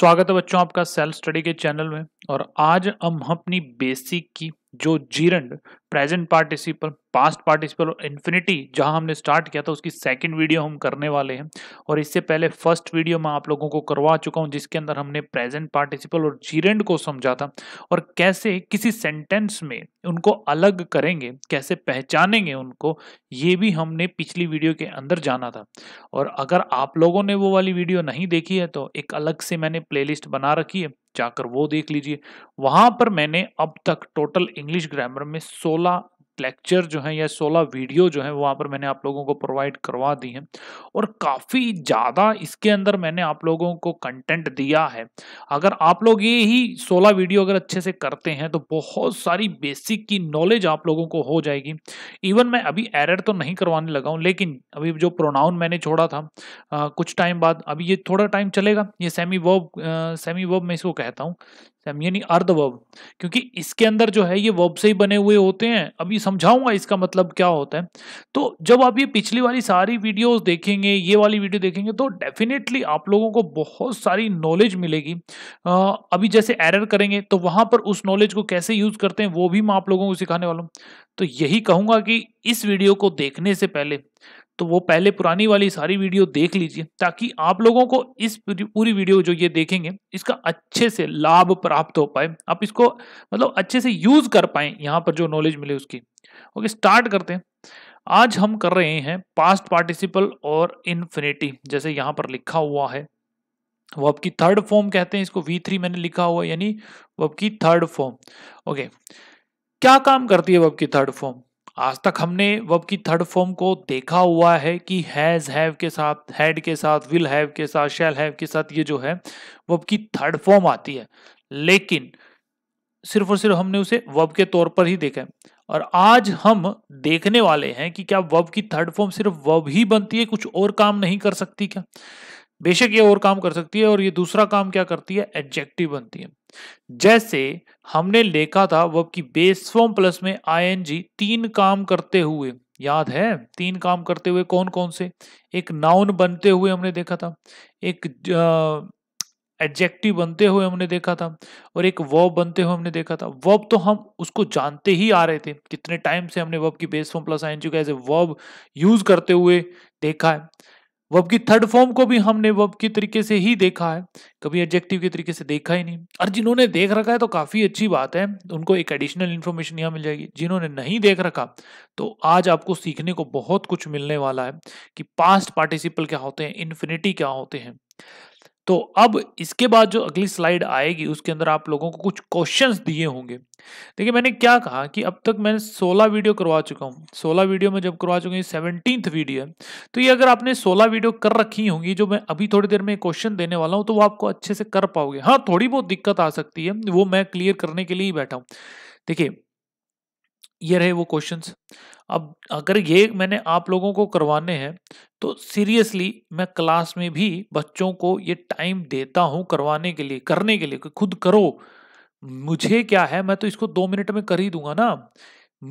स्वागत है बच्चों आपका सेल्फ स्टडी के चैनल में और आज हम अपनी बेसिक की जो gerund present participle past participle और इन्फिनिटी जहां हमने स्टार्ट किया था उसकी सेकंड वीडियो हम करने वाले हैं और इससे पहले फर्स्ट वीडियो मैं आप लोगों को करवा चुका हूं जिसके अंदर हमने प्रेजेंट पार्टिसिपल और जीरेंड को समझा था और कैसे किसी सेंटेंस में उनको अलग करेंगे कैसे पहचानेंगे उनको ये भी हमने पिछली वीडियो के अंदर जाना था और अगर आप लोगों ने वो वाली वीडियो नहीं देखी है तो एक अलग से मैंने प्ले बना रखी है जाकर वो देख लीजिए वहां पर मैंने अब तक टोटल इंग्लिश ग्रामर में सोलह सोलह लेक्चर जो है या सोलह वीडियो जो है वहाँ पर मैंने आप लोगों को प्रोवाइड करवा दी है और काफ़ी ज़्यादा इसके अंदर मैंने आप लोगों को कंटेंट दिया है अगर आप लोग ये ही सोलह वीडियो अगर अच्छे से करते हैं तो बहुत सारी बेसिक की नॉलेज आप लोगों को हो जाएगी इवन मैं अभी एरर तो नहीं करवाने लगा हूँ लेकिन अभी जो प्रोनाउन मैंने छोड़ा था आ, कुछ टाइम बाद अभी ये थोड़ा टाइम चलेगा ये सेमी वर्ब सेमी वर्ब मैं इसको कहता हूँ यानी वर्ब क्योंकि इसके अंदर जो है ये वर्ब से ही बने हुए होते हैं अभी समझाऊंगा इसका मतलब क्या होता है तो जब आप ये पिछली वाली सारी वीडियोस देखेंगे ये वाली वीडियो देखेंगे तो डेफिनेटली आप लोगों को बहुत सारी नॉलेज मिलेगी आ, अभी जैसे एरर करेंगे तो वहां पर उस नॉलेज को कैसे यूज करते हैं वो भी मैं आप लोगों को सिखाने वाला हूँ तो यही कहूंगा कि इस वीडियो को देखने से पहले तो वो पहले पुरानी वाली सारी वीडियो देख लीजिए ताकि आप लोगों को इस पूरी वीडियो जो ये देखेंगे इसका अच्छे से लाभ प्राप्त हो पाए आप इसको मतलब अच्छे से यूज कर पाए यहाँ पर जो नॉलेज मिले उसकी ओके स्टार्ट करते हैं आज हम कर रहे हैं पास्ट पार्टिसिपल और इन्फिनेटी जैसे यहाँ पर लिखा हुआ है वो आपकी थर्ड फॉर्म कहते हैं इसको वी थ्री मैंने लिखा हुआ यानी वो आपकी थर्ड फॉर्म ओके क्या काम करती है वो आपकी थर्ड फॉर्म आज तक हमने वब की थर्ड फॉर्म को देखा हुआ है कि हैज हैव के साथ हैड के साथ विल हैव के साथ शैल हैव के साथ ये जो है वब की थर्ड फॉर्म आती है लेकिन सिर्फ और सिर्फ हमने उसे वब के तौर पर ही देखा है और आज हम देखने वाले हैं कि क्या वब की थर्ड फॉर्म सिर्फ वब ही बनती है कुछ और काम नहीं कर सकती क्या बेशक ये और काम कर सकती है और ये दूसरा काम क्या करती है एडजेक्टिव बनती है जैसे हमने देखा था वर्ब की बेस फॉर्म प्लस में आईएनजी तीन काम करते हुए याद है तीन काम करते हुए कौन कौन से एक नाउन बनते हुए हमने देखा था एक एडजेक्टिव बनते हुए हमने देखा था और एक वर्ब बनते हुए हमने देखा था वर्ब तो हम उसको जानते ही आ रहे थे कितने टाइम से हमने वर्ब की बेस फॉर्म प्लस आईएनजी को एज ए वर्ब यूज करते हुए देखा है वब की थर्ड फॉर्म को भी हमने वब की तरीके से ही देखा है कभी एडजेक्टिव के तरीके से देखा ही नहीं और जिन्होंने देख रखा है तो काफ़ी अच्छी बात है उनको एक एडिशनल इन्फॉर्मेशन यहाँ मिल जाएगी जिन्होंने नहीं देख रखा तो आज आपको सीखने को बहुत कुछ मिलने वाला है कि पास्ट पार्टिसिपल क्या होते हैं इन्फिनिटी क्या होते हैं तो अब इसके बाद जो अगली स्लाइड आएगी उसके अंदर आप लोगों को कुछ क्वेश्चंस दिए होंगे देखिए मैंने क्या कहा कि अब तक मैंने 16 वीडियो करवा चुका हूँ 16 वीडियो में जब करवा चुका हूँ सेवनटीन्थ वीडियो है तो ये अगर आपने 16 वीडियो कर रखी होंगी जो मैं अभी थोड़ी देर में क्वेश्चन देने वाला हूँ तो वो आपको अच्छे से कर पाओगे हाँ थोड़ी बहुत दिक्कत आ सकती है वो मैं क्लियर करने के लिए ही बैठा हूँ देखिए ये रहे वो क्वेश्चंस अब अगर ये मैंने आप लोगों को करवाने हैं तो सीरियसली मैं क्लास में भी बच्चों को ये टाइम देता हूँ करवाने के लिए करने के लिए कि खुद करो मुझे क्या है मैं तो इसको दो मिनट में कर ही दूंगा ना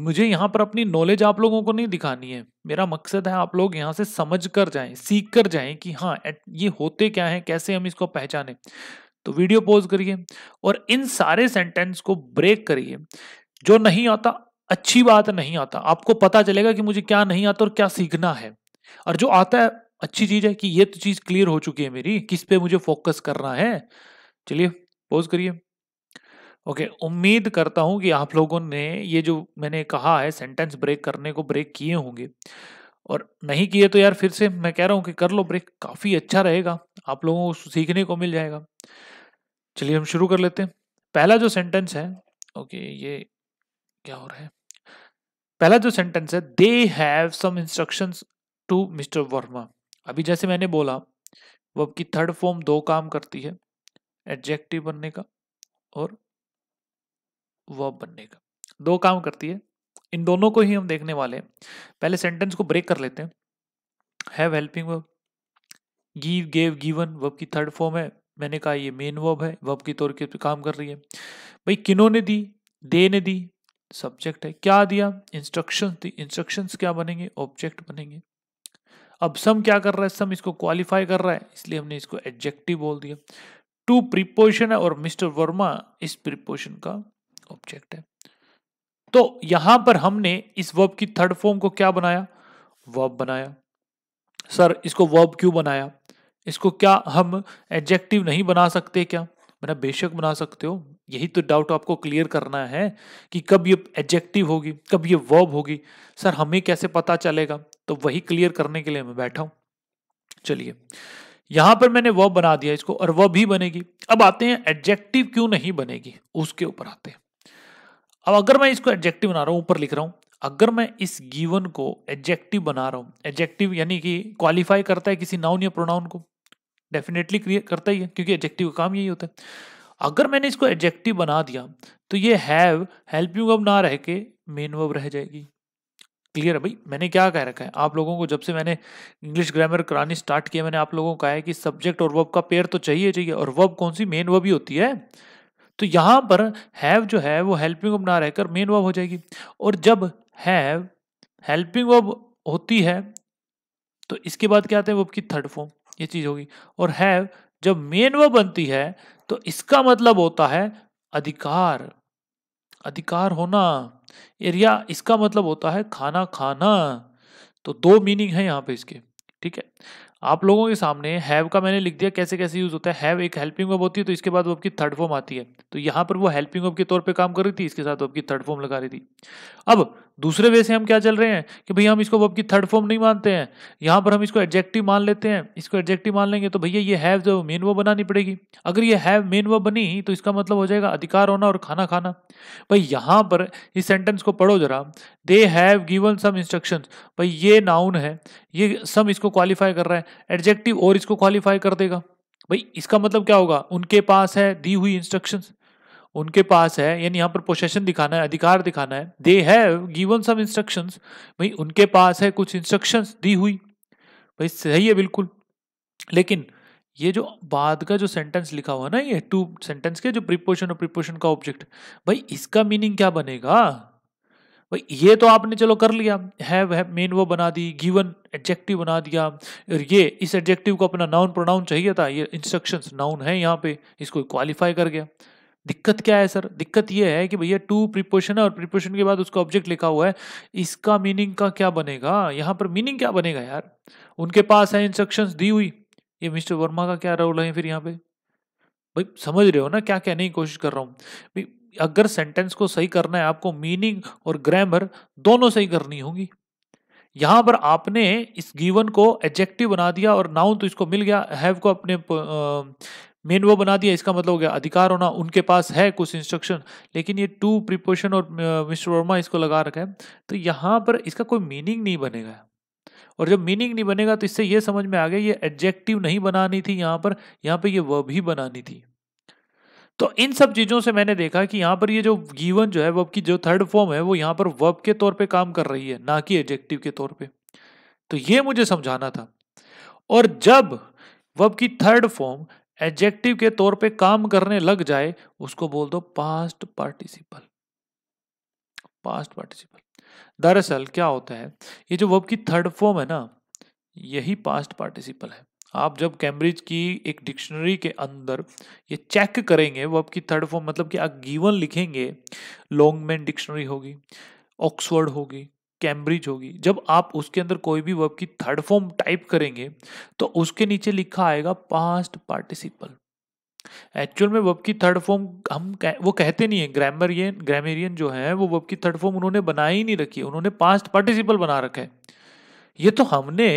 मुझे यहाँ पर अपनी नॉलेज आप लोगों को नहीं दिखानी है मेरा मकसद है आप लोग यहाँ से समझ कर जाएं सीख कर जाएं कि हाँ ये होते क्या हैं कैसे हम इसको पहचानें तो वीडियो पॉज करिए और इन सारे सेंटेंस को ब्रेक करिए जो नहीं आता अच्छी बात नहीं आता आपको पता चलेगा कि मुझे क्या नहीं आता और क्या सीखना है और जो आता है अच्छी चीज है कि ये तो चीज क्लियर हो चुकी है मेरी किस पे मुझे फोकस करना है चलिए पोज करिए ओके उम्मीद करता हूँ कि आप लोगों ने ये जो मैंने कहा है सेंटेंस ब्रेक करने को ब्रेक किए होंगे और नहीं किए तो यार फिर से मैं कह रहा हूँ कि कर लो ब्रेक काफ़ी अच्छा रहेगा आप लोगों को सीखने को मिल जाएगा चलिए हम शुरू कर लेते हैं पहला जो सेंटेंस है ओके ये क्या हो रहा है पहला जो सेंटेंस है they have some instructions to mister Verma अभी जैसे मैंने बोला वर्ब की थर्ड फॉर्म दो काम करती है एडजेक्टिव बनने का और वर्ब बनने का दो काम करती है इन दोनों को ही हम देखने वाले हैं पहले सेंटेंस को ब्रेक कर लेते हैं have helping verb give gave given verb की थर्ड फॉर्म है मैंने कहा ये मेन वर्ब है वर्ब की तौर के काम कर रही है भाई किनों ने दी दे ने दी सब्जेक्ट है क्या दिया इंस्ट्रक्शन दी इंस्ट्रक्शन क्या बनेंगे ऑब्जेक्ट बनेंगे अब सम क्या कर रहा है सम इसको क्वालिफाई कर रहा है इसलिए हमने इसको एडजेक्टिव बोल दिया टू प्रीपोजिशन है और मिस्टर वर्मा इस प्रीपोजिशन का ऑब्जेक्ट है तो यहां पर हमने इस वर्ब की थर्ड फॉर्म को क्या बनाया वर्ब बनाया सर इसको वर्ब क्यों बनाया इसको क्या हम एडजेक्टिव नहीं बना सकते क्या मैंने मतलब बेशक बना सकते हो यही तो डाउट आपको क्लियर करना है कि कब ये एडजेक्टिव होगी कब ये वर्ब होगी सर हमें कैसे पता चलेगा तो वही क्लियर करने के लिए मैं बैठा हूं चलिए यहां पर मैंने वर्ब बना दिया इसको और वर्ब ही बनेगी अब आते हैं एडजेक्टिव क्यों नहीं बनेगी उसके ऊपर आते हैं अब अगर मैं इसको एडजेक्टिव बना रहा हूं ऊपर लिख रहा हूं अगर मैं इस गीवन को एडजेक्टिव बना रहा हूं एडजेक्टिव यानी कि क्वालिफाई करता है किसी नाउन या प्रोनाउन को डेफिनेटली क्लियर करता ही है क्योंकि एडजेक्टिव का काम यही होता है अगर मैंने इसको एडजेक्टिव बना दिया तो ये हैव हेल्पिंग अब ना रह के मेन वर्ब रह जाएगी क्लियर है भाई मैंने क्या कह रखा है आप लोगों को जब से मैंने इंग्लिश ग्रामर करानी स्टार्ट किया मैंने आप लोगों को कहा है कि सब्जेक्ट और वर्ब का पेयर तो चाहिए चाहिए और वर्ब कौन सी मेन वर्ब ही होती है तो यहाँ पर हैव जो है वो हेल्पिंग वर्ब ना रहकर मेन वर्ब हो जाएगी और जब हैव हेल्पिंग वर्ब होती है तो इसके बाद क्या आता है वर्ब की थर्ड फॉर्म ये चीज़ होगी और हैव जब मेन वो बनती है तो इसका मतलब होता है अधिकार अधिकार होना एरिया इसका मतलब होता है खाना खाना तो दो मीनिंग है यहाँ पे इसके ठीक है आप लोगों के सामने हैव का मैंने लिख दिया कैसे कैसे यूज होता है हैव एक हेल्पिंग वर्ब होती है तो इसके बाद वो आपकी थर्ड फॉर्म आती है तो यहाँ पर वो हेल्पिंग वर्ब के तौर पे काम कर रही थी इसके साथ वो आपकी थर्ड फॉर्म लगा रही थी अब दूसरे वे से हम क्या चल रहे हैं कि भैया हम इसको वर्ब की थर्ड फॉर्म नहीं मानते हैं यहाँ पर हम इसको एडजेक्टिव मान लेते हैं इसको एडजेक्टिव मान लेंगे तो भैया ये हैव जो मेन वो बनानी पड़ेगी अगर ये हैव मेन वो बनी तो इसका मतलब हो जाएगा अधिकार होना और खाना खाना भाई यहाँ पर इस सेंटेंस को पढ़ो जरा they have given some instruction भाई ये नाउन है ये सम इसको क्वालिफाई कर रहा है एडजेक्टिव और इसको क्वालिफाई कर देगा भाई इसका मतलब क्या होगा उनके पास है दी हुई इंस्ट्रक्शंस उनके पास है यानी यहाँ पर पोसेशन दिखाना है अधिकार दिखाना है they have given some instruction भाई उनके पास है कुछ इंस्ट्रक्शन दी हुई भाई सही है बिल्कुल लेकिन ये जो बाद का जो सेंटेंस लिखा हुआ ना ये टू सेंटेंस के जो प्रिपोर्शन और प्रिपोर्शन का ऑब्जेक्ट भाई इसका मीनिंग क्या बनेगा भाई ये तो आपने चलो कर लिया है मेन वो बना दी गिवन एडजेक्टिव बना दिया और ये इस एडजेक्टिव को अपना नाउन प्रोनाउन चाहिए था ये इंस्ट्रक्शंस नाउन है यहाँ पे इसको क्वालिफाई कर गया दिक्कत क्या है सर दिक्कत ये है कि भैया टू प्रिपोशन है और प्रिपोशन के बाद उसका ऑब्जेक्ट लिखा हुआ है इसका मीनिंग का क्या बनेगा यहाँ पर मीनिंग क्या बनेगा यार उनके पास है इंस्ट्रक्शंस दी हुई ये मिस्टर वर्मा का क्या रोल है फिर यहाँ पे भाई समझ रहे हो ना क्या कहने की कोशिश कर रहा हूँ भाई अगर सेंटेंस को सही करना है आपको मीनिंग और ग्रामर दोनों सही करनी होगी यहाँ पर आपने इस गीवन को एडजेक्टिव बना दिया और नाउन तो इसको मिल गया हैव को अपने मेन वो बना दिया इसका मतलब हो गया अधिकार होना उनके पास है कुछ इंस्ट्रक्शन लेकिन ये टू प्रिपोशन और मिस्टर वर्मा इसको लगा रखा है तो यहाँ पर इसका कोई मीनिंग नहीं बनेगा और जब मीनिंग नहीं बनेगा तो इससे ये समझ में आ गया ये एडजेक्टिव नहीं बनानी थी यहाँ पर यहाँ पर ये वह ही बनानी थी तो इन सब चीज़ों से मैंने देखा कि यहाँ पर ये जो गीवन जो है वब की जो थर्ड फॉर्म है वो यहाँ पर वब के तौर पे काम कर रही है ना कि एडजेक्टिव के तौर पे तो ये मुझे समझाना था और जब वब की थर्ड फॉर्म एडजेक्टिव के तौर पे काम करने लग जाए उसको बोल दो पास्ट पार्टिसिपल पास्ट पार्टिसिपल दरअसल क्या होता है ये जो वर्ब की थर्ड फॉर्म है ना यही पास्ट पार्टिसिपल है आप जब कैम्ब्रिज की एक डिक्शनरी के अंदर ये चेक करेंगे वर्ब की थर्ड फॉर्म मतलब कि आप गीवन लिखेंगे लॉन्गमैन डिक्शनरी होगी ऑक्सफर्ड होगी कैम्ब्रिज होगी जब आप उसके अंदर कोई भी वर्ब की थर्ड फॉर्म टाइप करेंगे तो उसके नीचे लिखा आएगा पास्ट पार्टिसिपल एक्चुअल में वर्ब की थर्ड फॉर्म हम कह, वो कहते नहीं है ग्रामरियन ग्रामेरियन जो है वो वर्ब की थर्ड फॉर्म उन्होंने बना ही नहीं रखी उन्होंने पास्ट पार्टिसिपल बना रखा है ये तो हमने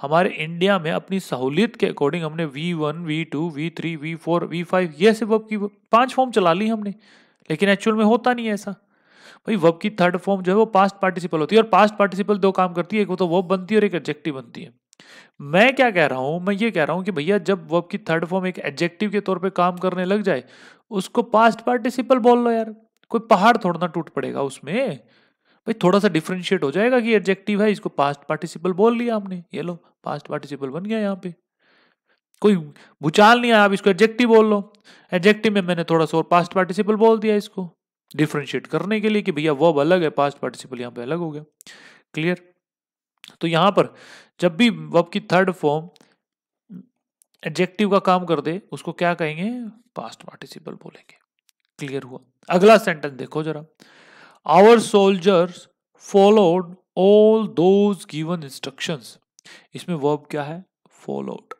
हमारे इंडिया में अपनी सहूलियत के अकॉर्डिंग हमने V one V two V three V four V five ये सब वर्ब की पांच फॉर्म चला ली हमने लेकिन एक्चुअल में होता नहीं ऐसा भाई वर्ब की थर्ड फॉर्म जो है वो पास्ट पार्टिसिपल होती है और पास्ट पार्टिसिपल दो काम करती है एक वो तो वर्ब बनती है और एक एडजेक्टिव बनती है मैं क्या कह रहा हूँ मैं ये कह रहा हूँ कि भैया जब वर्ब की थर्ड फॉर्म एक एडजेक्टिव के तौर पर काम करने लग जाए उसको पास्ट पार्टिसिपल बोल लो यार कोई पहाड़ थोड़ा ना टूट पड़ेगा उसमें भाई थोड़ा सा डिफ्रेंशिएट हो जाएगा कि एडजेक्टिव है इसको पास्ट पार्टिसिपल बोल लिया हमने ये लो पास्ट पार्टिसिपल बन गया यहाँ पे कोई भूचाल नहीं आया आप इसको एडजेक्टिव बोल लो एडजेक्टिव में मैंने थोड़ा सा और पास्ट पार्टिसिपल बोल दिया इसको डिफ्रेंशिएट करने के लिए कि भैया वर्ब अलग है पास्ट पार्टिसिपल यहाँ पे अलग हो गया क्लियर तो यहाँ पर जब भी वर्ब की थर्ड फॉर्म एडजेक्टिव का काम कर दे उसको क्या कहेंगे पास्ट पार्टिसिपल बोलेंगे क्लियर हुआ अगला सेंटेंस देखो जरा our soldiers followed all those given instructions इसमें वर्ब क्या है फॉलोड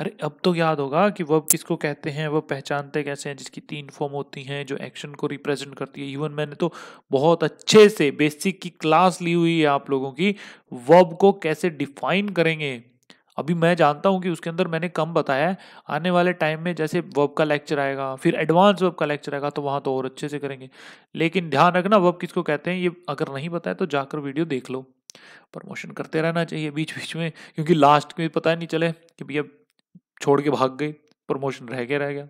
अरे अब तो याद होगा कि वर्ब किसको कहते हैं वर्ब पहचानते कैसे हैं जिसकी तीन फॉर्म होती हैं जो एक्शन को रिप्रेजेंट करती है इवन मैंने तो बहुत अच्छे से बेसिक की क्लास ली हुई है आप लोगों की वर्ब को कैसे डिफाइन करेंगे अभी मैं जानता हूँ कि उसके अंदर मैंने कम बताया आने वाले टाइम में जैसे वर्ब का लेक्चर आएगा फिर एडवांस वर्ब का लेक्चर आएगा तो वहाँ तो और अच्छे से करेंगे लेकिन ध्यान रखना वर्ब किसको कहते हैं ये अगर नहीं पता है तो जाकर वीडियो देख लो प्रमोशन करते रहना चाहिए बीच बीच में क्योंकि लास्ट में पता नहीं चले कि भैया छोड़ के भाग गई प्रमोशन रह के रह गया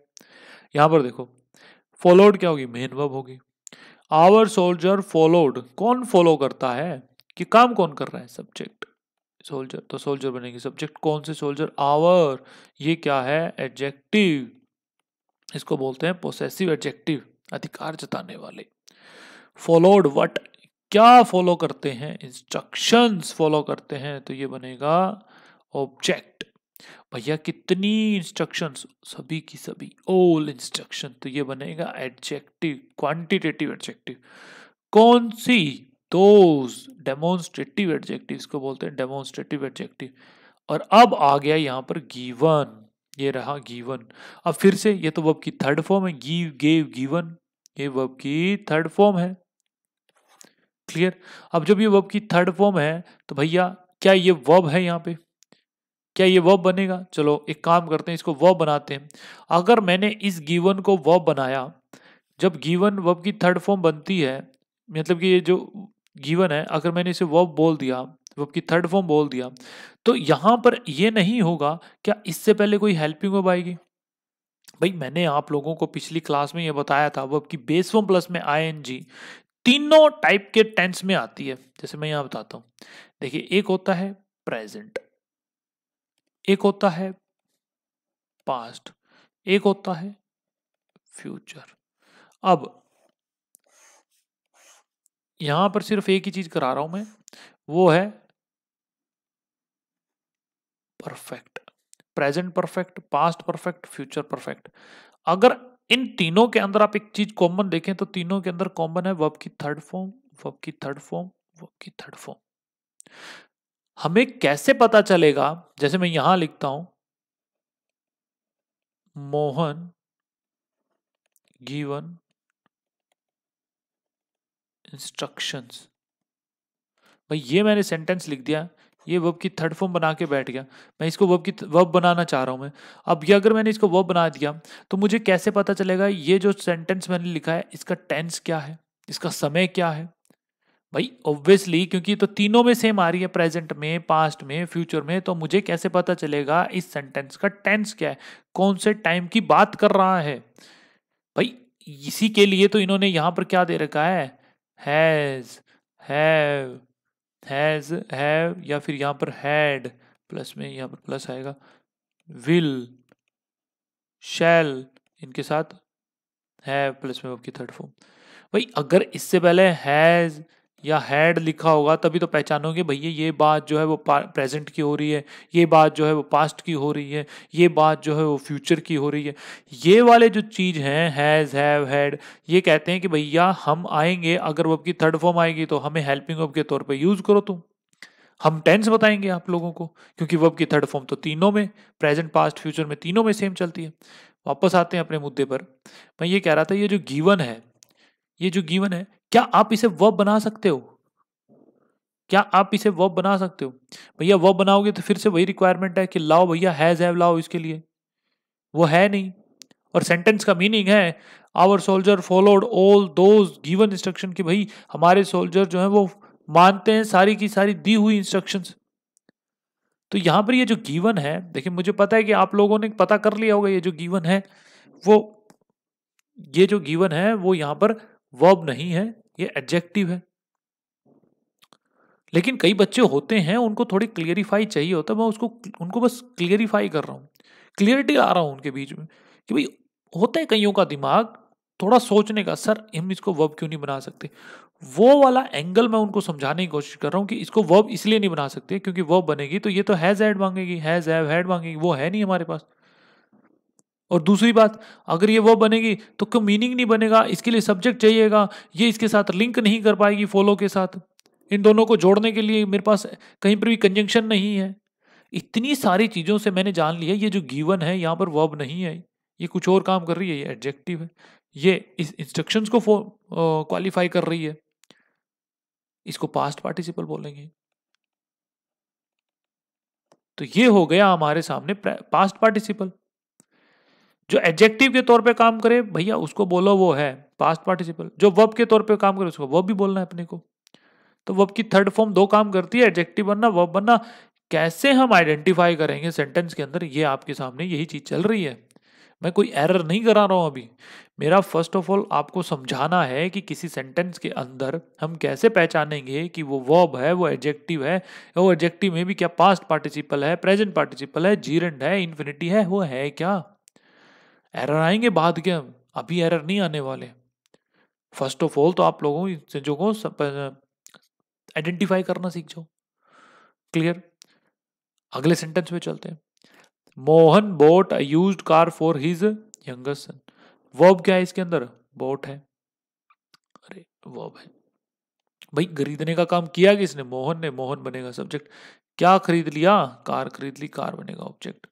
यहां पर देखो फॉलोड क्या होगी मेन वर्ब होगी आवर सोल्जर फॉलोड कौन फॉलो करता है कि काम कौन कर रहा है सब्जेक्ट सोल्जर तो सोल्जर बनेगी सब्जेक्ट कौन से सोल्जर आवर ये क्या है एडजेक्टिव इसको बोलते हैं पोसेसिव एडजेक्टिव अधिकार जताने वाले फॉलोड वट क्या फॉलो करते हैं इंस्ट्रक्शंस फॉलो करते हैं तो ये बनेगा ऑब्जेक्ट भैया कितनी इंस्ट्रक्शंस सभी की सभी ऑल इंस्ट्रक्शन तो ये बनेगा एडजेक्टिव क्वांटिटेटिव एडजेक्टिव कौन सी दो डेमोन्स्ट्रेटिव एडजेक्टिव को बोलते हैं डेमोन्स्ट्रेटिव एडजेक्टिव और अब आ गया यहाँ पर गिवन ये रहा गिवन अब फिर से ये तो वर्ब की थर्ड फॉर्म है गिव गेव गिवन ये वर्ब की थर्ड फॉर्म है क्लियर अब जब ये वर्ब की थर्ड फॉर्म है तो भैया क्या ये वर्ब है यहाँ पे क्या ये वह बनेगा चलो एक काम करते हैं इसको वर्ब बनाते हैं अगर मैंने इस गीवन को वर्ब बनाया जब गीवन वर्ब की थर्ड फॉर्म बनती है मतलब कि ये जो गीवन है अगर मैंने इसे वर्ब बोल दिया वर्ब की थर्ड फॉर्म बोल दिया तो यहाँ पर ये नहीं होगा क्या इससे पहले कोई हेल्पिंग वर्ब आएगी भाई मैंने आप लोगों को पिछली क्लास में ये बताया था वर्ब की बेस फॉर्म प्लस में आई एन जी तीनों टाइप के टेंस में आती है जैसे मैं यहाँ बताता हूँ देखिए एक होता है प्रेजेंट एक होता है पास्ट एक होता है फ्यूचर अब यहां पर सिर्फ एक ही चीज करा रहा हूं मैं वो है perfect present perfect past perfect future perfect अगर इन तीनों के अंदर आप एक चीज कॉमन देखें तो तीनों के अंदर कॉमन है वर्ब की थर्ड फॉर्म वर्ब की थर्ड फॉर्म वर्ब की थर्ड फॉर्म हमें कैसे पता चलेगा जैसे मैं यहां लिखता हूं मोहन गिवन इंस्ट्रक्शंस भाई ये मैंने सेंटेंस लिख दिया ये वर्ब की थर्ड फॉर्म बना के बैठ गया मैं इसको वर्ब की वर्ब बनाना चाह रहा हूं मैं अब ये अगर मैंने इसको वर्ब बना दिया तो मुझे कैसे पता चलेगा ये जो सेंटेंस मैंने लिखा है इसका टेंस क्या है इसका समय क्या है भाई ऑब्वियसली क्योंकि तो तीनों में सेम आ रही है प्रेजेंट में पास्ट में फ्यूचर में तो मुझे कैसे पता चलेगा इस सेंटेंस का टेंस क्या है कौन से टाइम की बात कर रहा है भाई इसी के लिए तो इन्होंने यहां पर क्या दे रखा है हैज हैव हैज हैव या फिर यहां पर हैड प्लस में यहां पर प्लस आएगा विल शैल इनके साथ है प्लस में आपकी थर्ड फॉर्म भाई अगर इससे पहले हैज़ या हैड लिखा होगा तभी तो पहचानोगे भैया ये बात जो है वो प्रेजेंट की हो रही है ये बात जो है वो पास्ट की हो रही है ये बात जो है वो फ्यूचर की हो रही है ये वाले जो चीज़ हैं हैज़ हैव हैड ये कहते हैं कि भैया हम आएंगे अगर वो की थर्ड फॉर्म आएगी तो हमें हेल्पिंग वब के तौर पर यूज़ करो तुम हम टेंस बताएंगे आप लोगों को क्योंकि वब की थर्ड फॉर्म तो तीनों में प्रेजेंट पास्ट फ्यूचर में तीनों में सेम चलती है वापस आते हैं अपने मुद्दे पर मैं ये कह रहा था ये जो गीवन है ये जो गिवन है क्या आप इसे वर्ब बना सकते हो क्या आप इसे वर्ब बना सकते हो भैया वर्ब बनाओगे तो फिर से वही रिक्वायरमेंट है कि लाओ भैया हैज हैव लाओ इसके लिए वो है नहीं और सेंटेंस का मीनिंग है our soldier followed all those given instruction कि भाई हमारे सोल्जर जो है वो मानते हैं सारी की सारी दी हुई इंस्ट्रक्शन तो यहाँ पर ये जो गीवन है देखिए मुझे पता है कि आप लोगों ने पता कर लिया होगा ये जो गीवन है वो ये जो गीवन है वो यहाँ पर वर्ब नहीं है ये एडजेक्टिव है लेकिन कई बच्चे होते हैं उनको थोड़ी क्लियरिफाई चाहिए होता है मैं उसको उनको बस क्लियरिफाई कर रहा हूँ क्लियरिटी आ रहा हूँ उनके बीच में कि भाई होता है कईयों का दिमाग थोड़ा सोचने का सर हम इसको वर्ब क्यों नहीं बना सकते वो वाला एंगल मैं उनको समझाने की कोशिश कर रहा हूँ कि इसको वर्ब इसलिए नहीं बना सकते क्योंकि वर्ब बनेगी तो ये तो हैज़ ऐड मांगेगी हैज़ हैव हैड मांगेगी वो है नहीं हमारे पास और दूसरी बात अगर ये वो बनेगी तो क्यों मीनिंग नहीं बनेगा इसके लिए सब्जेक्ट चाहिएगा ये इसके साथ लिंक नहीं कर पाएगी फॉलो के साथ इन दोनों को जोड़ने के लिए मेरे पास कहीं पर भी कंजंक्शन नहीं है इतनी सारी चीज़ों से मैंने जान लिया ये जो गीवन है यहाँ पर वर्ब नहीं है ये कुछ और काम कर रही है ये एडजेक्टिव है ये इस इंस्ट्रक्शंस को क्वालिफाई कर रही है इसको पास्ट पार्टिसिपल बोलेंगे तो ये हो गया हमारे सामने पास्ट पार्टिसिपल जो एडजेक्टिव के तौर पे काम करे भैया उसको बोलो वो है पास्ट पार्टिसिपल जो वर्ब के तौर पे काम करे उसको वर्ब भी बोलना है अपने को तो वर्ब की थर्ड फॉर्म दो काम करती है एडजेक्टिव बनना वर्ब बनना कैसे हम आइडेंटिफाई करेंगे सेंटेंस के अंदर ये आपके सामने यही चीज़ चल रही है मैं कोई एरर नहीं करा रहा हूँ अभी मेरा फर्स्ट ऑफ ऑल आपको समझाना है कि किसी सेंटेंस के अंदर हम कैसे पहचानेंगे कि वो वर्ब है वो एडजेक्टिव है वो एडजेक्टिव में भी क्या पास्ट पार्टिसिपल है प्रेजेंट पार्टिसिपल है जीरेंड है इन्फिनिटी है वो है क्या एरर आएंगे बाद के अभी एरर नहीं आने वाले फर्स्ट ऑफ ऑल तो आप लोगों इन चीज़ों को आइडेंटिफाई करना सीख जाओ क्लियर अगले सेंटेंस में चलते हैं Mohan bought a used car for his youngest son verb क्या है इसके अंदर बोट है अरे वर्ब है भाई खरीदने का काम किया किसने मोहन ने मोहन बनेगा सब्जेक्ट क्या खरीद लिया कार खरीद ली कार बनेगा ऑब्जेक्ट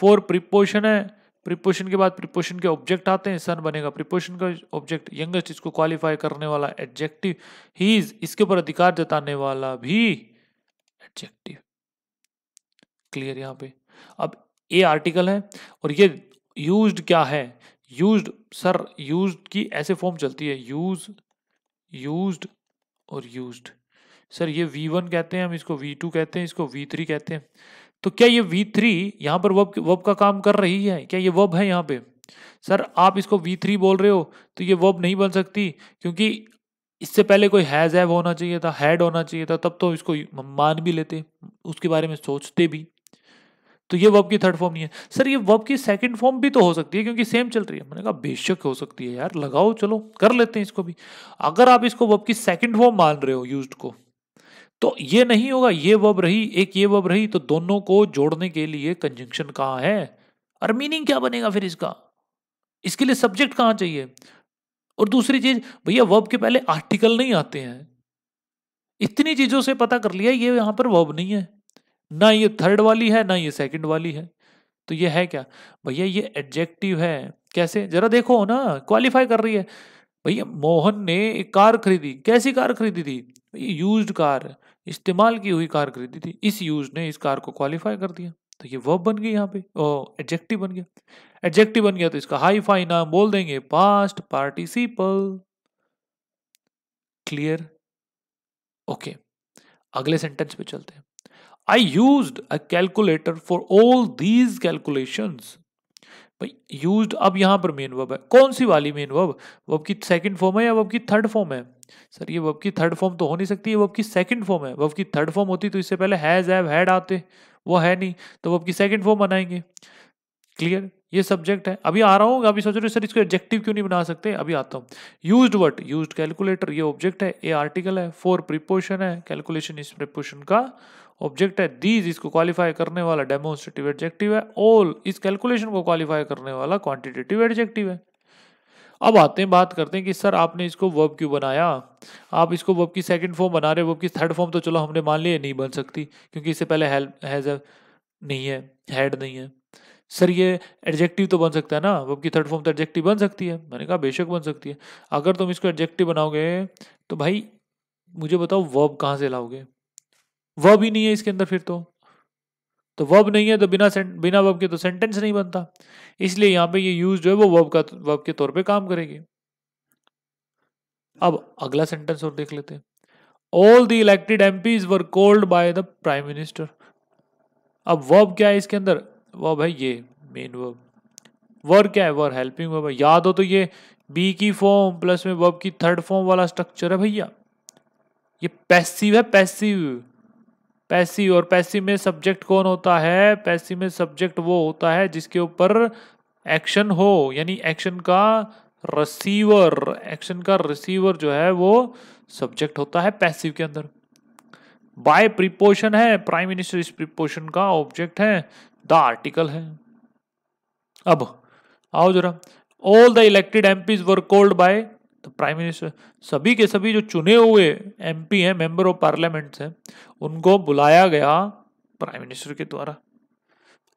फॉर प्रिपोशन है प्रिपोशन के बाद प्रिपोशन के ऑब्जेक्ट आते हैं सन बनेगा प्रिपोशन का ऑब्जेक्ट यंगेस्ट इसको क्वालिफाई करने वाला एडजेक्टिव ही इज इसके ऊपर अधिकार जताने वाला भी एडजेक्टिव क्लियर यहाँ पे अब ये आर्टिकल है और ये यूज्ड क्या है यूज्ड सर यूज्ड की ऐसे फॉर्म चलती है यूज यूज्ड और यूज्ड सर ये V1 कहते हैं हम इसको V2 कहते हैं इसको V3 कहते हैं तो क्या ये वी थ्री यहाँ पर वब वब का काम कर रही है क्या ये वब है यहाँ पे सर आप इसको वी थ्री बोल रहे हो तो ये वब नहीं बन सकती क्योंकि इससे पहले कोई हैज़ हैव होना चाहिए था हैड होना चाहिए था तब तो इसको मान भी लेते उसके बारे में सोचते भी तो ये वब की थर्ड फॉर्म नहीं है सर ये वब की सेकंड फॉर्म भी तो हो सकती है क्योंकि सेम चल रही है मैंने कहा बेशक हो सकती है यार लगाओ चलो कर लेते हैं इसको भी अगर आप इसको वब की सेकंड फॉर्म मान रहे हो यूज्ड को तो ये नहीं होगा ये वब रही एक ये वब रही तो दोनों को जोड़ने के लिए कंजंक्शन कहाँ है और मीनिंग क्या बनेगा फिर इसका इसके लिए सब्जेक्ट कहाँ चाहिए और दूसरी चीज भैया वब के पहले आर्टिकल नहीं आते हैं इतनी चीजों से पता कर लिया ये यहाँ पर वब नहीं है ना ये थर्ड वाली है ना ये सेकंड वाली है तो ये है क्या भैया ये एडजेक्टिव है कैसे जरा देखो ना क्वालिफाई कर रही है भैया मोहन ने एक कार खरीदी कैसी कार खरीदी थी यूज्ड कार इस्तेमाल की हुई कार खरीदी थी इस यूज ने इस कार को क्वालिफाई कर दिया तो ये वर्ब बन गई यहाँ पे ओ एडजेक्टिव बन गया एडजेक्टिव बन गया तो इसका हाई फाई नाम बोल देंगे पास्ट पार्टिसिपल क्लियर ओके अगले सेंटेंस पे चलते हैं I use a calculator for all these calculations use तो अब यहाँ पर मेन वर्ब है कौन सी वाली मेन वर्ब वर्ब की सेकंड फॉर्म है या वर्ब की थर्ड फॉर्म है सर ये वर्ब की थर्ड फॉर्म तो हो नहीं सकती है वर्ब की सेकंड फॉर्म है वर्ब की थर्ड फॉर्म होती तो इससे पहले हैज हैव हैड आते वो है नहीं तो वर्ब की सेकंड फॉर्म बनाएंगे क्लियर ये सब्जेक्ट है अभी आ रहा हूँ अभी सोच रहे सर इसको एडजेक्टिव क्यों नहीं बना सकते अभी आता हूँ यूज वर्ड यूज कैलकुलेटर ये ऑब्जेक्ट है ए आर्टिकल है फोर प्रिपोशन है कैलकुलेशन इस प्रिपोशन का ऑब्जेक्ट है दीज इसको क्वालिफाई करने वाला डेमोन्स्ट्रेटिव एडजेक्टिव है ऑल इस कैलकुलेशन को क्वालिफाई करने वाला क्वांटिटेटिव एडजेक्टिव है अब आते हैं बात करते हैं कि सर आपने इसको वर्ब क्यों बनाया आप इसको वर्ब की सेकंड फॉर्म बना रहे वर्ब की थर्ड फॉर्म तो चलो हमने मान लिया नहीं बन सकती क्योंकि इससे पहले हेल्प हैज नहीं है हेड नहीं है सर ये एडजेक्टिव तो बन सकता है ना वर्ब की थर्ड फॉर्म तो एडजेक्टिव बन सकती है मैंने कहा बेशक बन सकती है अगर तुम इसको एडजेक्टिव बनाओगे तो भाई मुझे बताओ वर्ब कहाँ से लाओगे वब ही नहीं है इसके अंदर फिर तो तो वब नहीं है तो बिना बिना वब के तो सेंटेंस नहीं बनता इसलिए यहां पे ये यूज जो है वो वब का वब के तौर पे काम करेगी अब अगला सेंटेंस और देख लेते हैं all the elected MPs were called by the prime minister अब वब क्या है इसके अंदर वब है ये मेन वर्ब वर क्या है वर हेल्पिंग वर्ब है याद हो तो ये बी की फॉर्म प्लस में वर्ब की थर्ड फॉर्म वाला स्ट्रक्चर है भैया ये पैसिव है पैसिव पैसी और पैसी में सब्जेक्ट कौन होता है पैसी में सब्जेक्ट वो होता है जिसके ऊपर एक्शन हो यानी एक्शन का रिसीवर एक्शन का रिसीवर जो है वो सब्जेक्ट होता है पैसिव के अंदर बाय प्रिपोशन है प्राइम मिनिस्टर इस प्रिपोशन का ऑब्जेक्ट है द आर्टिकल है अब आओ जरा all the elected MPs were called by तो प्राइम मिनिस्टर सभी के सभी जो चुने हुए एमपी हैं मेंबर ऑफ पार्लियामेंट हैं उनको बुलाया गया प्राइम मिनिस्टर के द्वारा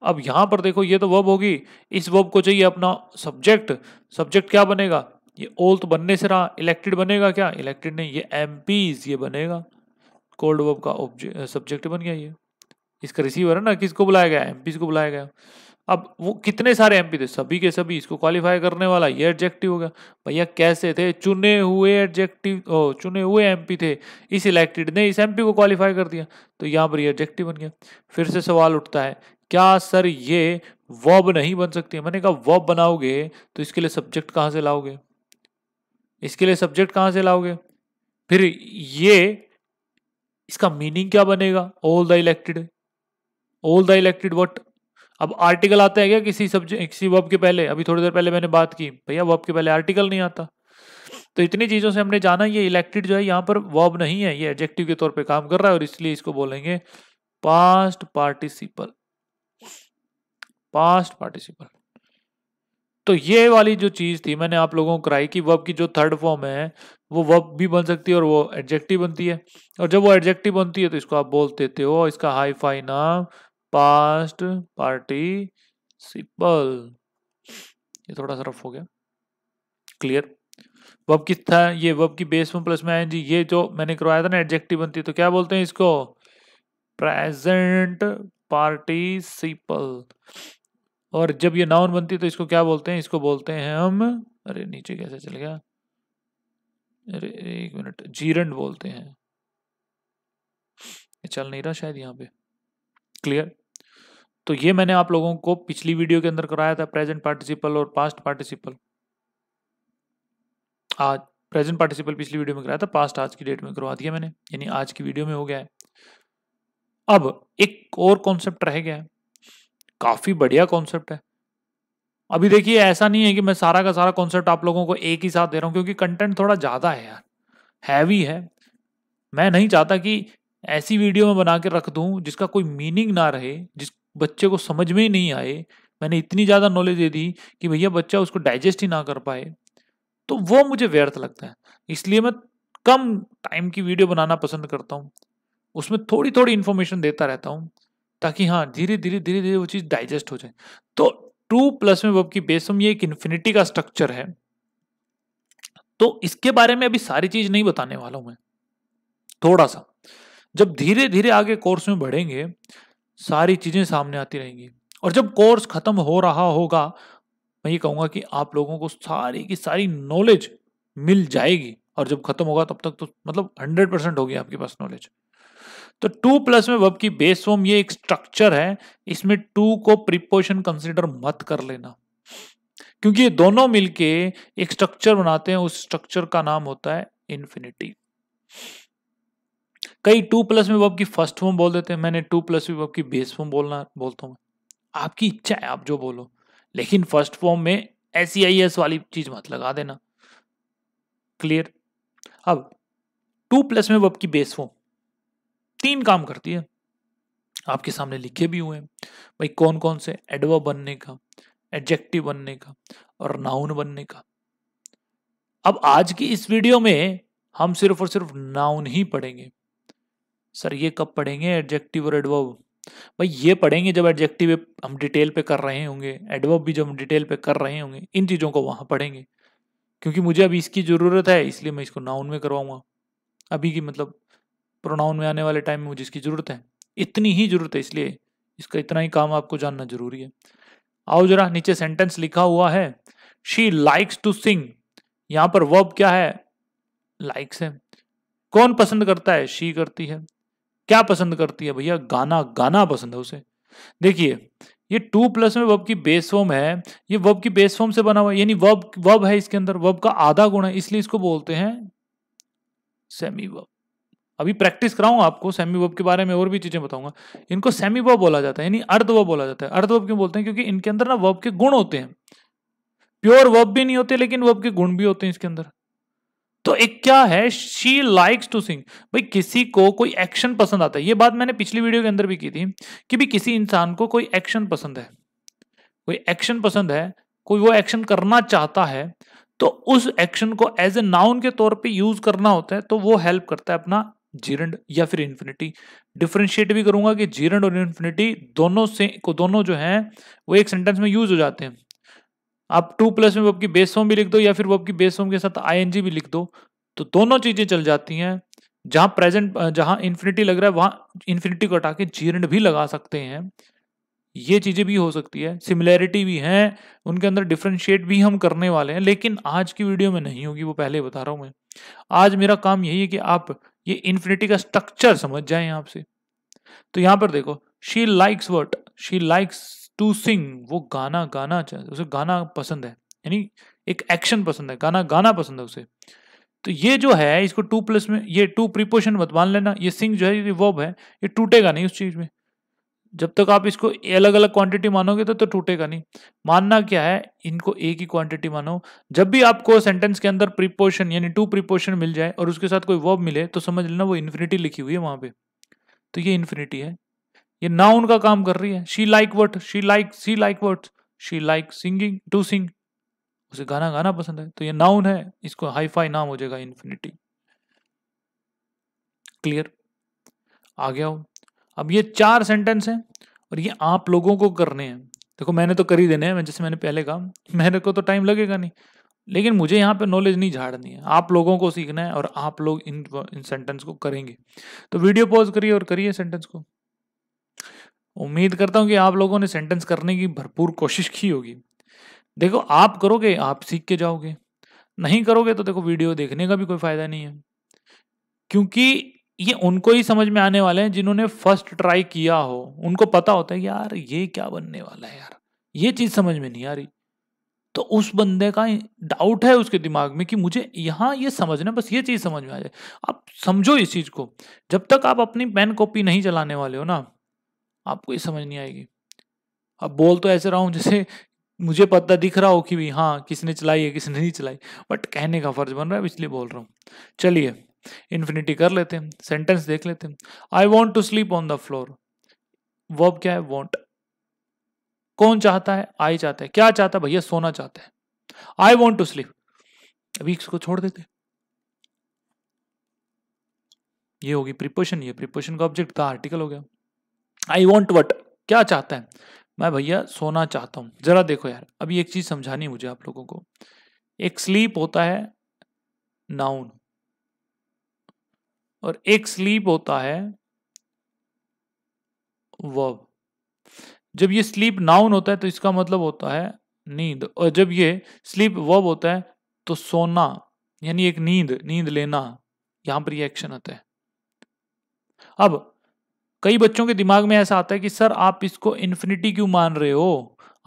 अब यहाँ पर देखो ये तो वब होगी इस वब को चाहिए अपना सब्जेक्ट सब्जेक्ट क्या बनेगा ये ओल्थ बनने से रहा इलेक्टेड बनेगा क्या इलेक्टेड नहीं ये एम ये बनेगा कोल्ड वब का सब्जेक्ट बन गया ये इसका रिसीवर है ना किसको बुलाया गया एम को बुलाया गया अब वो कितने सारे एमपी थे सभी के सभी इसको क्वालिफाई करने वाला ये एडजेक्टिव हो गया भैया कैसे थे चुने हुए एडजेक्टिव ओ चुने हुए एमपी थे इस इलेक्टेड ने इस एमपी को क्वालिफाई कर दिया तो यहाँ पर ये एडजेक्टिव बन गया फिर से सवाल उठता है क्या सर ये वब नहीं बन सकती मैंने कहा वब बनाओगे तो इसके लिए सब्जेक्ट कहाँ से लाओगे इसके लिए सब्जेक्ट कहाँ से लाओगे फिर ये इसका मीनिंग क्या बनेगा all the elected all the elected what अब आर्टिकल आता है क्या किसी सब्जेक्ट किसी वर्ब के पहले अभी थोड़ी देर पहले मैंने बात की भैया वर्ब के पहले आर्टिकल नहीं आता तो इतनी चीज़ों से हमने जाना ये इलेक्टेड जो है यहाँ पर वर्ब नहीं है ये एडजेक्टिव के तौर पे काम कर रहा है और इसलिए इसको बोलेंगे पास्ट पार्टिसिपल पास्ट पार्टिसिपल तो ये वाली जो चीज़ थी मैंने आप लोगों को कराई कि वर्ब की जो थर्ड फॉर्म है वो वर्ब भी बन सकती है और वो एडजेक्टिव बनती है और जब वो एडजेक्टिव बनती है तो इसको आप बोल देते हो इसका हाई फाई नाम पास्ट पार्टिसिपल ये थोड़ा सा रफ हो गया क्लियर वब किस था ये वब की बेस में प्लस में आए जी ये जो मैंने करवाया था ना एडजेक्टिव बनती है तो क्या बोलते हैं इसको प्रेजेंट पार्टिसिपल और जब ये नाउन बनती है तो इसको क्या बोलते हैं इसको बोलते हैं हम अरे नीचे कैसे चल गया अरे एक मिनट जीरंड बोलते हैं चल नहीं रहा शायद यहाँ पे क्लियर तो ये मैंने आप लोगों को पिछली वीडियो के अंदर कराया था प्रेजेंट पार्टिसिपल और पास्ट पार्टिसिपल आज प्रेजेंट पार्टिसिपल पिछली वीडियो में कराया था पास्ट आज की डेट में करवा दिया मैंने यानी आज की वीडियो में हो गया है अब एक और कॉन्सेप्ट रह गया है काफी बढ़िया कॉन्सेप्ट है अभी देखिए ऐसा नहीं है कि मैं सारा का सारा कॉन्सेप्ट आप लोगों को एक ही साथ दे रहा हूँ क्योंकि कंटेंट थोड़ा ज़्यादा है यार हैवी है मैं नहीं चाहता कि ऐसी वीडियो में बना के रख दूं जिसका कोई मीनिंग ना रहे जिस बच्चे को समझ में ही नहीं आए मैंने इतनी ज़्यादा नॉलेज दे दी कि भैया बच्चा उसको डाइजेस्ट ही ना कर पाए तो वो मुझे व्यर्थ लगता है इसलिए मैं कम टाइम की वीडियो बनाना पसंद करता हूँ उसमें थोड़ी थोड़ी इन्फॉर्मेशन देता रहता हूँ ताकि हाँ धीरे धीरे धीरे धीरे वो चीज़ डाइजेस्ट हो जाए तो टू प्लस में वब की बेसम ये एक इन्फिनिटी का स्ट्रक्चर है तो इसके बारे में अभी सारी चीज़ नहीं बताने वाला हूँ मैं थोड़ा सा जब धीरे धीरे आगे कोर्स में बढ़ेंगे सारी चीज़ें सामने आती रहेंगी और जब कोर्स ख़त्म हो रहा होगा मैं ये कहूंगा कि आप लोगों को सारी की सारी नॉलेज मिल जाएगी और जब ख़त्म होगा तब तक तो मतलब हंड्रेड परसेंट होगी आपके पास नॉलेज तो टू प्लस में वब की बेस फॉर्म ये एक स्ट्रक्चर है इसमें टू को प्रिपोशन कंसिडर मत कर लेना क्योंकि ये दोनों मिलके एक स्ट्रक्चर बनाते हैं उस स्ट्रक्चर का नाम होता है इन्फिनिटी कई टू प्लस में वर्ब की फर्स्ट फॉर्म बोल देते हैं मैंने टू प्लस में वर्ब की बेस फॉर्म बोलना बोलता हूँ आपकी इच्छा है आप जो बोलो लेकिन फर्स्ट फॉर्म में ऐसी आई एस e वाली चीज मत लगा देना क्लियर अब टू प्लस में वर्ब की बेस फॉर्म तीन काम करती है आपके सामने लिखे भी हुए हैं भाई कौन कौन से एडवा बनने का एडजेक्टिव बनने का और नाउन बनने का अब आज की इस वीडियो में हम सिर्फ और सिर्फ नाउन ही पढ़ेंगे सर ये कब पढ़ेंगे एडजेक्टिव और एडवर्ब भाई ये पढ़ेंगे जब एडजेक्टिव हम डिटेल पे कर रहे होंगे एडवर्ब भी जब हम डिटेल पे कर रहे होंगे इन चीज़ों को वहाँ पढ़ेंगे क्योंकि मुझे अभी इसकी ज़रूरत है इसलिए मैं इसको नाउन में करवाऊंगा अभी की मतलब प्रोनाउन में आने वाले टाइम में मुझे इसकी ज़रूरत है इतनी ही ज़रूरत है इसलिए इसका इतना ही काम आपको जानना जरूरी है आओ जरा नीचे सेंटेंस लिखा हुआ है शी लाइक्स टू सिंग यहाँ पर वर्ब क्या है लाइक्स है कौन पसंद करता है शी करती है क्या पसंद करती है भैया गाना गाना पसंद है उसे देखिए ये टू प्लस में वब की बेस फॉर्म है ये वब की बेस फॉर्म से बना हुआ यानी वब वब है इसके अंदर वब का आधा गुण है इसलिए इसको बोलते हैं सेमी वब अभी प्रैक्टिस कराऊंगा आपको सेमी वब के बारे में और भी चीजें बताऊंगा इनको सेमी वब बोला जाता है यानी अर्ध वब बोला जाता है अर्ध वब क्यों बोलते हैं क्योंकि इनके अंदर ना वब के गुण होते हैं प्योर वब भी नहीं होते लेकिन वब के गुण भी होते हैं इसके अंदर तो एक क्या है शी लाइक्स टू सिंग भाई किसी को कोई एक्शन पसंद आता है ये बात मैंने पिछली वीडियो के अंदर भी की थी कि भी किसी इंसान को कोई एक्शन पसंद है कोई एक्शन पसंद है कोई वो एक्शन करना चाहता है तो उस एक्शन को एज ए नाउन के तौर पे यूज करना होता है तो वो हेल्प करता है अपना जीरंड या फिर इन्फिनिटी डिफ्रेंशिएट भी करूंगा कि जीरंड और इन्फिनिटी दोनों से को दोनों जो हैं वो एक सेंटेंस में यूज हो जाते हैं आप टू प्लस में वर्ब की बेस फॉर्म भी लिख दो या फिर वर्ब की बेस फॉर्म के साथ आई भी लिख दो तो दोनों चीजें चल जाती हैं जहां प्रेजेंट जहां इन्फिनिटी लग रहा है वहां इन्फिनिटी को हटा के जीर्ण भी लगा सकते हैं ये चीजें भी हो सकती है सिमिलैरिटी भी हैं उनके अंदर डिफ्रेंशिएट भी हम करने वाले हैं लेकिन आज की वीडियो में नहीं होगी वो पहले बता रहा हूं मैं आज मेरा काम यही है कि आप ये इन्फिनिटी का स्ट्रक्चर समझ जाए आपसे तो यहां पर देखो she likes what she likes to sing वो गाना गाना उसे गाना पसंद है यानी एक एक्शन पसंद है गाना गाना पसंद है उसे तो ये जो है इसको टू प्लस में ये टू प्रीपोशन मत मान लेना ये सिंग जो है ये वर्ब है ये टूटेगा नहीं उस चीज़ में जब तक आप इसको अलग अलग क्वांटिटी मानोगे तो तो टूटेगा नहीं मानना क्या है इनको एक ही क्वांटिटी मानो जब भी आपको सेंटेंस के अंदर प्रीपोशन यानी टू प्रीपोशन मिल जाए और उसके साथ कोई वर्ब मिले तो समझ लेना वो इन्फिनिटी लिखी हुई है वहाँ पे तो ये इन्फिनिटी है ये नाउन का काम कर रही है she like what she like she like what she like singing to sing उसे गाना गाना पसंद है तो ये नाउन है इसको हाईफाई नाम हो जाएगा इन्फिनिटी क्लियर आ गया हो अब ये चार सेंटेंस हैं और ये आप लोगों को करने हैं देखो मैंने तो कर ही देने हैं जैसे मैंने पहले कहा मेरे को तो टाइम लगेगा नहीं लेकिन मुझे यहाँ पे नॉलेज नहीं झाड़नी है आप लोगों को सीखना है और आप लोग इन इन सेंटेंस को करेंगे तो वीडियो पॉज करिए और करिए सेंटेंस को उम्मीद करता हूँ कि आप लोगों ने सेंटेंस करने की भरपूर कोशिश की होगी देखो आप करोगे आप सीख के जाओगे नहीं करोगे तो देखो वीडियो देखने का भी कोई फायदा नहीं है क्योंकि ये उनको ही समझ में आने वाले हैं जिन्होंने फर्स्ट ट्राई किया हो उनको पता होता है यार ये क्या बनने वाला है यार ये चीज़ समझ में नहीं आ रही तो उस बंदे का डाउट है उसके दिमाग में कि मुझे यहाँ ये समझना बस ये चीज़ समझ में आ जाए आप समझो इस चीज़ को जब तक आप अपनी पेन कॉपी नहीं चलाने वाले हो ना आपको ये समझ नहीं आएगी अब बोल तो ऐसे रहा हूं जैसे मुझे पता दिख रहा हो कि भी हाँ किसने चलाई है किसने नहीं चलाई बट कहने का फर्ज बन रहा है इसलिए बोल रहा हूँ चलिए इन्फिनिटी कर लेते हैं सेंटेंस देख लेते हैं I want to sleep on the floor verb क्या है वॉन्ट कौन चाहता है आई चाहता है क्या चाहता है भैया सोना चाहता है आई वॉन्ट टू स्लीप अभी इसको छोड़ देते ये होगी प्रिपोशन ये प्रिपोशन का ऑब्जेक्ट का आर्टिकल हो गया आई वॉन्ट वट क्या चाहता है मैं भैया सोना चाहता हूँ जरा देखो यार अभी एक चीज समझानी मुझे आप लोगों को एक स्लीप होता है नाउन और एक स्लीप होता है वर्ब जब ये स्लीप नाउन होता है तो इसका मतलब होता है नींद और जब ये स्लीप वर्ब होता है तो सोना यानी एक नींद नींद लेना यहां पर ये एक्शन आता है अब कई बच्चों के दिमाग में ऐसा आता है कि सर आप इसको इन्फिनिटी क्यों मान रहे हो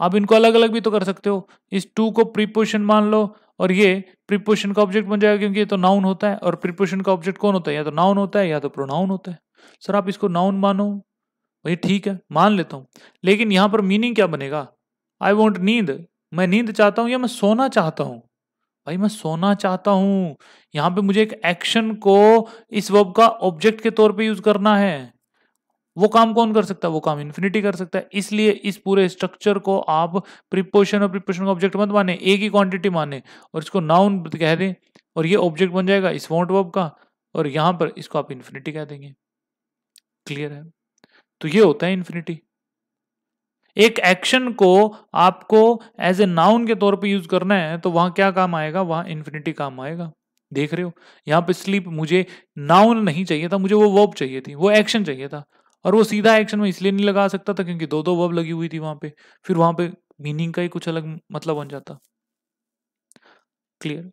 आप इनको अलग अलग भी तो कर सकते हो इस टू को प्रीपोशन मान लो और ये प्रीपोशन का ऑब्जेक्ट बन जाएगा क्योंकि ये तो नाउन होता है और प्रीपोशन का ऑब्जेक्ट कौन होता है या तो नाउन होता है या तो प्रोनाउन होता है सर आप इसको नाउन मानो भाई ठीक है मान लेता हूँ लेकिन यहाँ पर मीनिंग क्या बनेगा आई वॉन्ट नींद मैं नींद चाहता हूँ या मैं सोना चाहता हूँ भाई मैं सोना चाहता हूँ यहाँ पे मुझे एक एक्शन को इस वर्ब का ऑब्जेक्ट के तौर पे यूज करना है वो काम कौन कर सकता है वो काम इन्फिनिटी कर सकता है इसलिए इस पूरे स्ट्रक्चर को आप प्रिपोशन और प्रिपोशन का ऑब्जेक्ट मत माने एक ही क्वांटिटी माने और इसको नाउन कह दें और ये ऑब्जेक्ट बन जाएगा इस वॉन्ट वर्ब का और यहाँ पर इसको आप इन्फिनिटी कह देंगे क्लियर है तो ये होता है इन्फिनिटी एक एक्शन को आपको एज ए नाउन के तौर पे यूज करना है तो वहां क्या काम आएगा वहां इन्फिनिटी काम आएगा देख रहे हो यहाँ पे स्लीप मुझे नाउन नहीं चाहिए था मुझे वो वर्ब चाहिए थी वो एक्शन चाहिए था और वो सीधा एक्शन में इसलिए नहीं लगा सकता था क्योंकि दो दो वर्ब लगी हुई थी वहां पे फिर वहां पे मीनिंग का ही कुछ अलग मतलब बन जाता क्लियर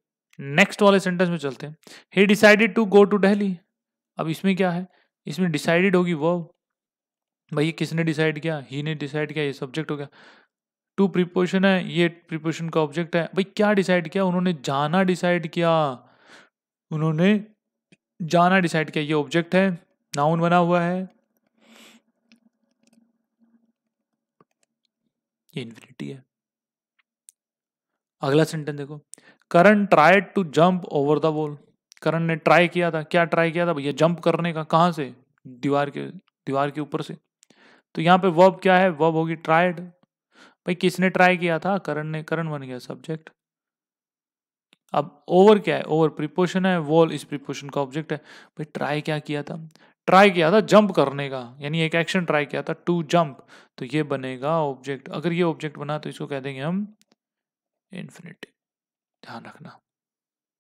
नेक्स्ट वाले सेंटेंस में चलते हैं he decided to go to Delhi अब इसमें क्या है इसमें डिसाइडेड होगी वर्ब भाई किसने डिसाइड किया ही ने डिसाइड किया ये सब्जेक्ट हो गया टू प्रिपोशन है ये प्रिपोशन का ऑब्जेक्ट है भाई क्या डिसाइड किया उन्होंने जाना डिसाइड किया उन्होंने जाना डिसाइड किया ये ऑब्जेक्ट है नाउन बना हुआ है ये इन्फिनिटी है अगला सेंटेंस देखो Karan try to jump over the wall Karan ने ट्राई किया था क्या ट्राई किया था भैया जंप करने का कहां से दीवार के दीवार के ऊपर से तो यहाँ पे वर्ब क्या है वर्ब होगी ट्राइड भाई किसने ट्राई किया था करण ने करण बन गया सब्जेक्ट अब ओवर क्या है ओवर प्रिपोशन है वॉल इस प्रिपोशन का ऑब्जेक्ट है भाई ट्राई क्या किया था ट्राई किया था जंप करने का यानी एक एक्शन ट्राई किया था टू जंप तो ये बनेगा ऑब्जेक्ट अगर ये ऑब्जेक्ट बना तो इसको कह देंगे हम इन्फिनिटी ध्यान रखना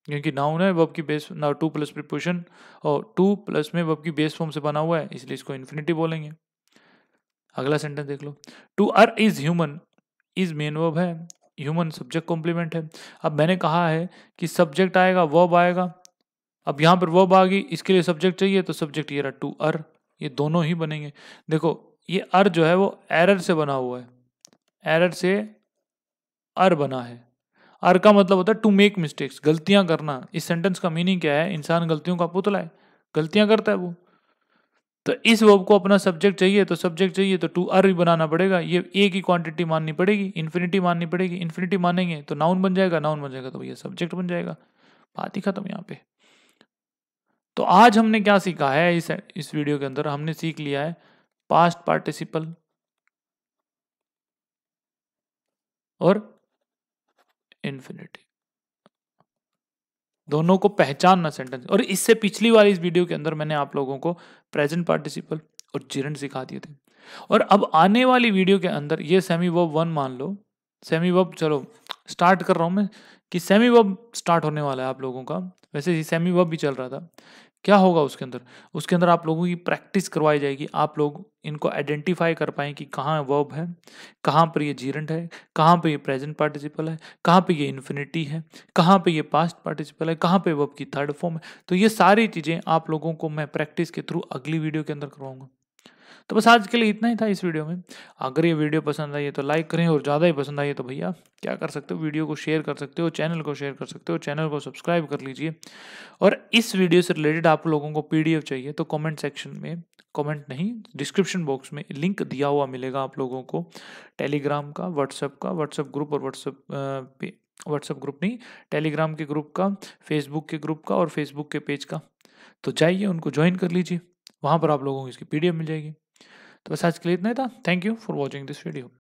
क्योंकि नाउन है वब की बेस ना टू प्लस प्रिपोजिशन और टू प्लस में वब की बेस फॉर्म से बना हुआ है इसलिए इसको इन्फिनिटी बोलेंगे अगला सेंटेंस देख लो to err is human is main verb है ह्यूमन सब्जेक्ट कॉम्प्लीमेंट है अब मैंने कहा है कि सब्जेक्ट आएगा वर्ब आएगा अब यहाँ पर वर्ब आ गई इसके लिए सब्जेक्ट चाहिए तो सब्जेक्ट ये रहा टू अर ये दोनों ही बनेंगे देखो ये अर जो है वो एरर से बना हुआ है एरर से अर बना है अर का मतलब होता है टू मेक मिस्टेक्स गलतियां करना इस सेंटेंस का मीनिंग क्या है इंसान गलतियों का पुतला है गलतियां करता है वो तो इस वर्ब को अपना सब्जेक्ट चाहिए तो सब्जेक्ट चाहिए तो टू आर भी बनाना पड़ेगा ये ए की क्वांटिटी माननी पड़ेगी इन्फिनिटी माननी पड़ेगी इन्फिनिटी मानेंगे तो नाउन बन जाएगा नाउन बन जाएगा तो भैया सब्जेक्ट बन जाएगा बात ही खत्म यहाँ पे तो आज हमने क्या सीखा है इस इस वीडियो के अंदर हमने सीख लिया है पास्ट पार्टिसिपल और इन्फिनिटी दोनों को पहचानना सेंटेंस और इससे पिछली वाली इस वीडियो के अंदर मैंने आप लोगों को प्रेजेंट पार्टिसिपल और जिरण सिखा दिए थे और अब आने वाली वीडियो के अंदर ये सेमी वर्ब वन मान लो सेमी वर्ब चलो स्टार्ट कर रहा हूं मैं कि सेमी वर्ब स्टार्ट होने वाला है आप लोगों का वैसे सेमी वर्ब भी चल रहा था क्या होगा उसके अंदर उसके अंदर आप लोगों की प्रैक्टिस करवाई जाएगी आप लोग इनको आइडेंटिफाई कर पाएँ कि कहाँ वर्ब है कहाँ पर ये जीरेंट है कहाँ पर ये प्रेजेंट पार्टिसिपल है कहाँ पर ये इन्फिनिटी है कहाँ पर ये पास्ट पार्टिसिपल है कहाँ पर वर्ब की थर्ड फॉर्म है तो ये सारी चीज़ें आप लोगों को मैं प्रैक्टिस के थ्रू अगली वीडियो के अंदर करवाऊँगा तो बस आज के लिए इतना ही था इस वीडियो में अगर ये वीडियो पसंद आई है तो लाइक करें और ज़्यादा ही पसंद आई है तो भैया क्या कर सकते हो वीडियो को शेयर कर सकते हो चैनल को शेयर कर सकते हो चैनल को सब्सक्राइब कर लीजिए और इस वीडियो से रिलेटेड आप लोगों को पी चाहिए तो कॉमेंट सेक्शन में कमेंट नहीं डिस्क्रिप्शन बॉक्स में लिंक दिया हुआ मिलेगा आप लोगों को टेलीग्राम का व्हाट्सएप का व्हाट्सएप ग्रुप और व्हाट्सएप पे व्हाट्सएप ग्रुप नहीं टेलीग्राम के ग्रुप का फेसबुक के ग्रुप का और फेसबुक के पेज का तो जाइए उनको ज्वाइन कर लीजिए वहाँ पर आप लोगों को इसकी पीडीएफ मिल जाएगी तो बस आज के लिए इतना ही था thank you for watching this video